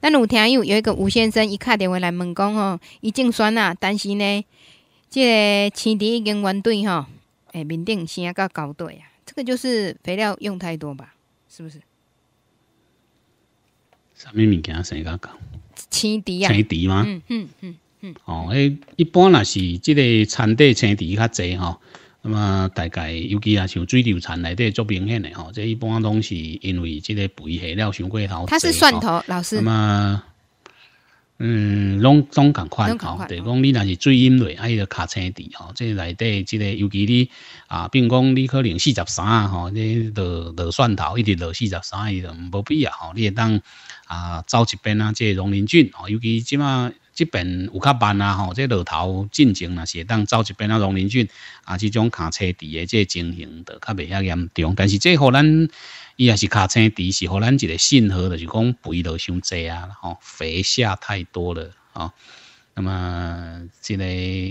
咱有听友有一个吴先生伊敲电话来问讲吼，伊种选呐，但是呢，这个青苔已经完断吼，哎，面顶生个高堆啊，这个就是肥料用太多吧，是不是？啥物物件生个高？青苔啊？青苔吗？嗯嗯嗯嗯。哦，哎，一般若是即个产地青苔较济吼。那么大概尤其啊像水流产内底足明显的吼，这一般拢是因为即个肥含了上过头。它是蒜头老师。那么，嗯，拢拢共款吼，就讲你若是水阴类，还有卡车底，吼，这内底即个尤其你啊，比如讲你可能四十三，吼，你落落蒜头一直落四十三，伊就无必要，吼，你会当啊走一边啊，即个龙林菌吼，尤其即嘛。这边有较慢啊，吼，即路头进程呐，是当走一边啊，龙林郡啊，这种卡车底诶，即情形都较未遐严重。但是即，互咱伊也是卡车底，是互咱一个信号，就是讲肥度伤侪啊，吼，肥下太多了啊。那么，即个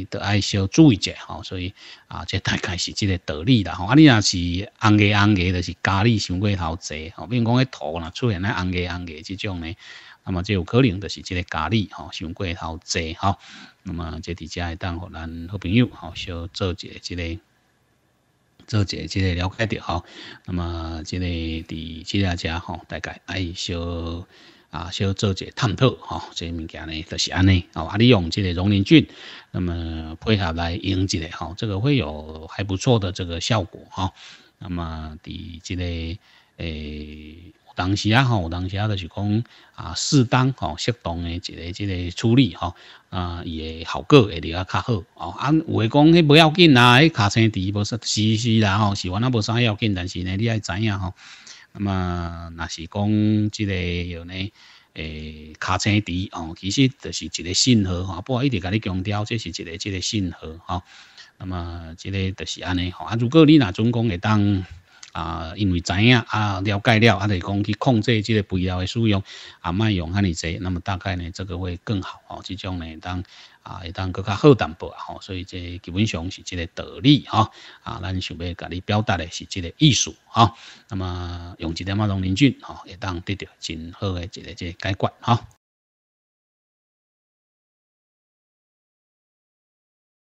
都爱小注意者吼，所以啊，这大概是这个道理啦。吼。啊，你若是红叶红叶，就是家里伤过头侪吼，比如讲，诶，土啦，出现咧红叶红叶这种呢，那么就有可能就是这个家里吼伤过头侪吼。那么，这底下可当互咱好朋友吼，小做一下个，做一下即个了解着吼。那么，即个伫即下家吼，大概爱小。啊，小做一个探讨哈，这物件呢就是安尼哦。啊，你用这个溶磷菌，那么配合来用一个哈，这个会有还不错的这个效果哈。那么伫这个诶，当时啊有当时啊就是讲啊，适当吼，适当的一个这个处理吼，啊，伊的效果会比较较好哦。啊，有诶讲迄不要紧啦，卡车底无说，是是啦，吼，是话那无啥要紧，但是呢，你爱知影吼。那么那是讲这个有呢，诶，卡车底哦，其实就是一个信号，哈，不过一直跟你强调，这是一个、这个信号，哈。那么这个就是安尼，哈，如果你那总共会当。啊，因为知影啊，了解了啊，就讲去控制这个肥料的使用啊，卖用遐尼济，那么大概呢，这个会更好哦。这种呢，当啊，会当更加好淡薄啊。吼，所以这基本上是这个道理哈。啊，咱想要甲你表达的是这个意思哈。那么用一点仔农林菌哈，也当得到真好的一个这解决哈。